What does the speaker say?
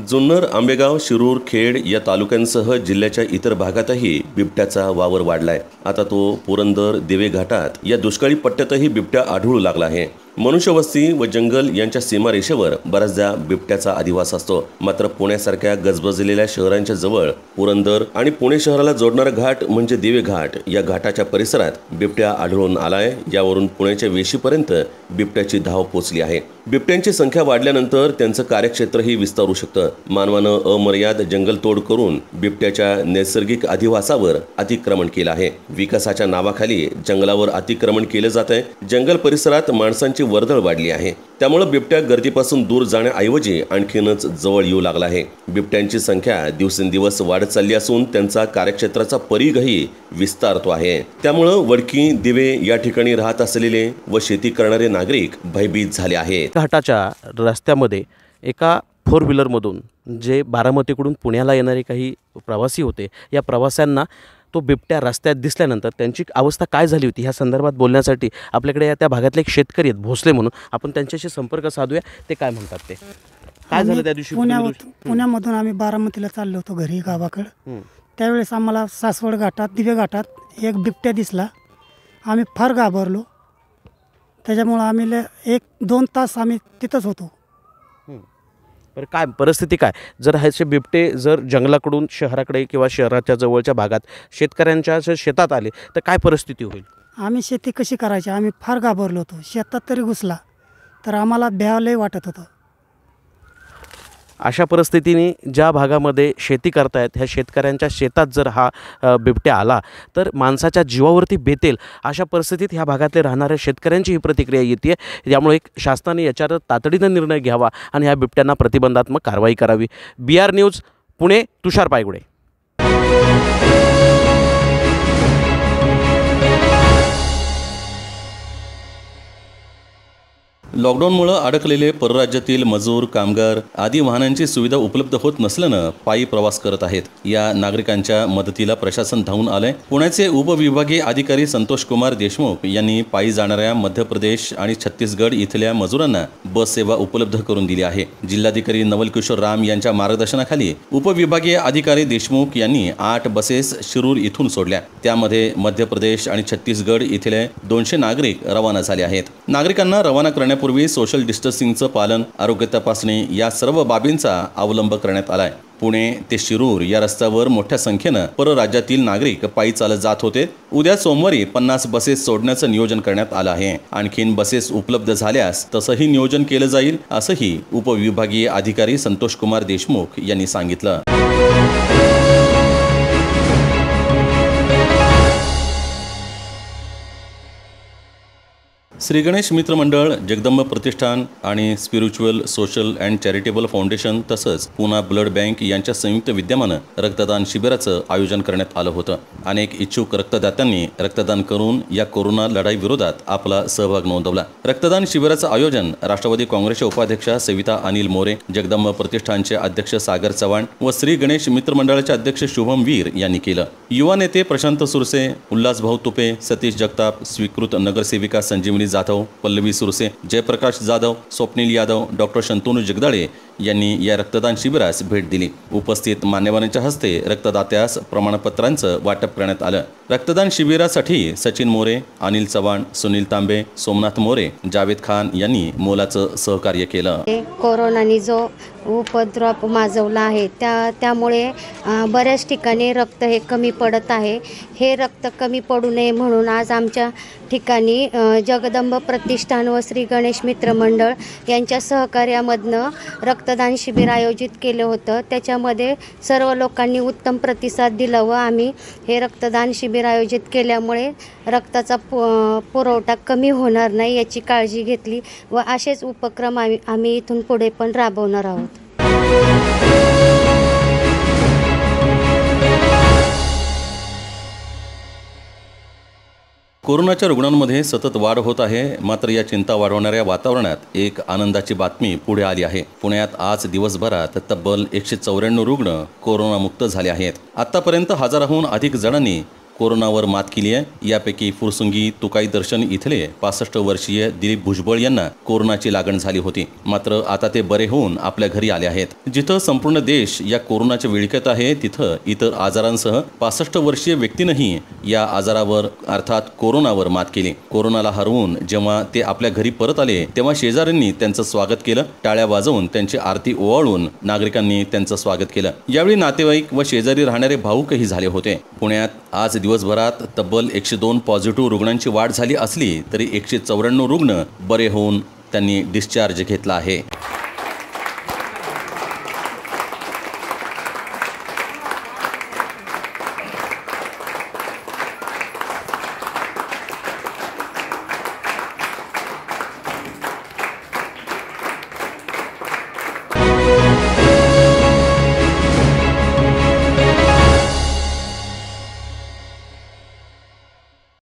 जुन्नर आंबेगाव शिरूर खेड या तालुक्यांसह जिल्ह्याच्या इतर भागातही बिबट्याचा वावर वाढलाय आता तो पुरंदर दिवे या दुष्काळी पट्ट्यातही बिबट्या आढळू लागला आहे मनुष्यवस्ती व जंगल यांच्या सीमारेषेवर बऱ्याचदा बिबट्याचा अधिवास असतो मात्र पुण्यासारख्या गजबजलेल्या शहरांच्या जवळ पुरंदर आणि पुणे शहराला जोडणारा घाट म्हणजे दिवे घाट या घाटाच्या परिसरात बिबट्या आढळून आलाय यावरून पुण्याच्या वेशीपर्यंत बिबट्याची धाव पोचली आहे बिबट्यांची संख्या वाढल्यानंतर त्यांचं कार्यक्षेत्रही विस्तारू शकतं मानवानं अमर्याद जंगलतोड करून बिबट्याच्या नैसर्गिक अधिवासावर अतिक्रमण केलं आहे विकासाच्या नावाखाली जंगलावर अतिक्रमण केलं जात आहे जंगल परिसरात माणसांची वर्दळ वाढली आहे त्यामुळे बिबट्या गर्दीपासून दूर जाण्याऐवजी आणखीनच जवळ येऊ लागला आहे बिबट्यांची संख्या दिवसेंदिवस वाढत चालली असून त्यांचा कार्यक्षेत्राचा परीघही विस्तारतो आहे त्यामुळं वडकी दिवे या ठिकाणी राहत असलेले व शेती करणारे नागरिक भयभीत झाले आहेत घाटाच्या रस्त्यामध्ये एका फोर व्हीलरमधून जे बारामतीकडून पुण्याला येणारे काही प्रवासी होते या प्रवाशांना तो बिबट्या रस्त्यात दिसल्यानंतर त्यांची अवस्था काय झाली होती ह्या संदर्भात बोलण्यासाठी आपल्याकडे या त्या भागातले एक शेतकरी आहेत भोसले म्हणून आपण त्यांच्याशी संपर्क साधूया ते काय म्हणतात ते काय झालं त्या दिवशी पुण्यामधून आम्ही बारामतीला चाललो होतो घरी गावाकडं त्यावेळेस आम्हाला सासवड घाटात दिवे घाटात एक बिबट्या दिसला आम्ही फार घाबरलो त्याच्यामुळं आम्ही एक दोन तास आम्ही तिथंच होतो बरं काय परिस्थिती काय जर ह्याचे बिबटे जर जंगलाकडून शहराकडे किंवा शहराच्या जवळच्या भागात शेतकऱ्यांच्या शेतात आले तर काय परिस्थिती होईल आम्ही शेती कशी करायची आम्ही फार घाबरलो होतो शेतात तरी घुसला तर आम्हाला भ्यावलंही वाटत होतं अशा परिस्थितीने ज्या भागामध्ये शेती करतायत ह्या शेतकऱ्यांच्या शेतात जर हा बिबट्या आला तर माणसाच्या जीवावरती बेतेल अशा परिस्थितीत ह्या भागातले राहणाऱ्या शेतकऱ्यांची ही प्रतिक्रिया येते त्यामुळे एक शासनाने याच्यावर तातडीनं निर्णय घ्यावा आणि ह्या बिबट्यांना प्रतिबंधात्मक कारवाई करावी B R news Pune Tushar Paigude लॉकडाऊनमुळं अडकलेले परराज्यातील मजूर कामगार आदी वाहनांची सुविधा उपलब्ध होत नसल्यानं पायी प्रवास करत आहेत या नागरिकांच्या मदतीला प्रशासन धावून आलंय पुण्याचे उपविभागीय अधिकारी संतोष कुमार देशमुख यांनी पायी जाणाऱ्या मध्य प्रदेश आणि छत्तीसगड इथल्या मजुरांना बस सेवा उपलब्ध करून दिली आहे जिल्हाधिकारी किशोर राम यांच्या मार्गदर्शनाखाली उपविभागीय अधिकारी देशमुख यांनी आठ बसेस शिरूर इथून सोडल्या त्यामध्ये मध्य प्रदेश आणि छत्तीसगड इथले दोनशे नागरिक रवाना झाले आहेत नागरिकांना रवाना करण्यापूर्वी पूर्वी सोशल डिस्टन्सिंगचं पालन आरोग्य तपासणी या सर्व बाबींचा अवलंब करण्यात आलाय पुणे ते शिरूर या रस्त्यावर मोठ्या संख्येनं परराज्यातील नागरिक पायी चालत जात होते उद्या सोमवारी पन्नास बसेस सोडण्याचं नियोजन करण्यात आलं आहे आणखीन बसेस उपलब्ध झाल्यास तसंही नियोजन केलं जाईल असंही उपविभागीय अधिकारी संतोष कुमार देशमुख यांनी सांगितलं श्री गणेश मित्र मंडळ जगदंब प्रतिष्ठान आणि spiritual social and charitable foundation तसंच पुना ब्लड बँक यांच्या संयुक्त विद्यमानं रक्तदान शिबिराचं आयोजन करण्यात आलं होतं अनेक इच्छुक रक्तदात्यांनी रक्तदान करून या कोरोना लढाई विरोधात आपला सहभाग नोंदवला रक्तदान शिबिराचं आयोजन राष्ट्रवादी काँग्रेसच्या उपाध्यक्षा सविता अनिल मोरे जगदंब प्रतिष्ठानचे अध्यक्ष सागर चव्हाण व श्री गणेश मित्र मंडळाचे अध्यक्ष शुभम वीर यांनी केलं युवा नेते प्रशांत सुरसे उल्हासभाऊ तुपे सतीश जगताप स्वीकृत नगरसेविका संजीवनी जाधव पल्लवी सुरसे जयप्रकाश जाधव स्वप्नील यादव डॉक्टर शंतनू जगदाळे यांनी या रक्तदान शिबिरास भेट दिली उपस्थित मान्यवरांच्या हस्ते रक्तदात्यास प्रमाणपत्रांचं वाटप करण्यात आलं रक्तदान शिबिरासाठी सचिन मोरे अनिल चव्हाण सुनील तांबे सोमनाथ मोरे जावेद खान यांनी मोलाचं सहकार्य केलं कोरोनाने जो उपद्रव माजवला आहे त्या त्यामुळे बऱ्याच ठिकाणी रक्त हे कमी पडत आहे हे रक्त कमी पडू नये म्हणून आज आमच्या ठिकाणी जगदंब प्रतिष्ठान व श्री गणेश मित्र मंडळ यांच्या सहकार्यामधनं रक्त रक्तदान शिबिर आयोजित केलं होतं त्याच्यामध्ये सर्व लोकांनी उत्तम प्रतिसाद दिला व आम्ही हे रक्तदान शिबिर आयोजित केल्यामुळे रक्ताचा पु पुरवठा कमी होणार नाही याची काळजी घेतली व असेच उपक्रम आम्ही आम्ही इथून पुढे पण राबवणार आहोत कोरोनाच्या रुग्णांमध्ये सतत वाढ होत आहे मात्र या चिंता वाढवणाऱ्या वातावरणात एक आनंदाची बातमी पुढे आली आहे पुण्यात आज दिवसभरात तब्बल एकशे चौऱ्याण्णव रुग्ण कोरोनामुक्त झाले आहेत आतापर्यंत हजाराहून अधिक जणांनी कोरोनावर मात केली आहे यापैकी फुरसुंगी तुकाई दर्शन इथले पासष्ट वर्षीय दिलीप भुजबळ यांना कोरोनाची लागण झाली होती मात्र आता ते बरे होऊन आपल्या घरी आले आहेत जिथं संपूर्ण देश या कोरोनाच्या विळख्यात आहे तिथं इतर आजारांसह पासष्ट वर्षीय व्यक्तीनंही या आजारावर अर्थात कोरोनावर मात केली कोरोनाला हरवून जेव्हा ते आपल्या घरी परत आले तेव्हा शेजाऱ्यांनी त्यांचं स्वागत केलं टाळ्या वाजवून त्यांची आरती ओवाळून नागरिकांनी त्यांचं स्वागत केलं यावेळी नातेवाईक व शेजारी राहणारे भाऊकही झाले होते पुण्यात आज दिवसभरात तब्बल एकशे दोन पॉझिटिव्ह रुग्णांची वाढ झाली असली तरी एकशे चौऱ्याण्णव रुग्ण बरे होऊन त्यांनी डिस्चार्ज घेतला आहे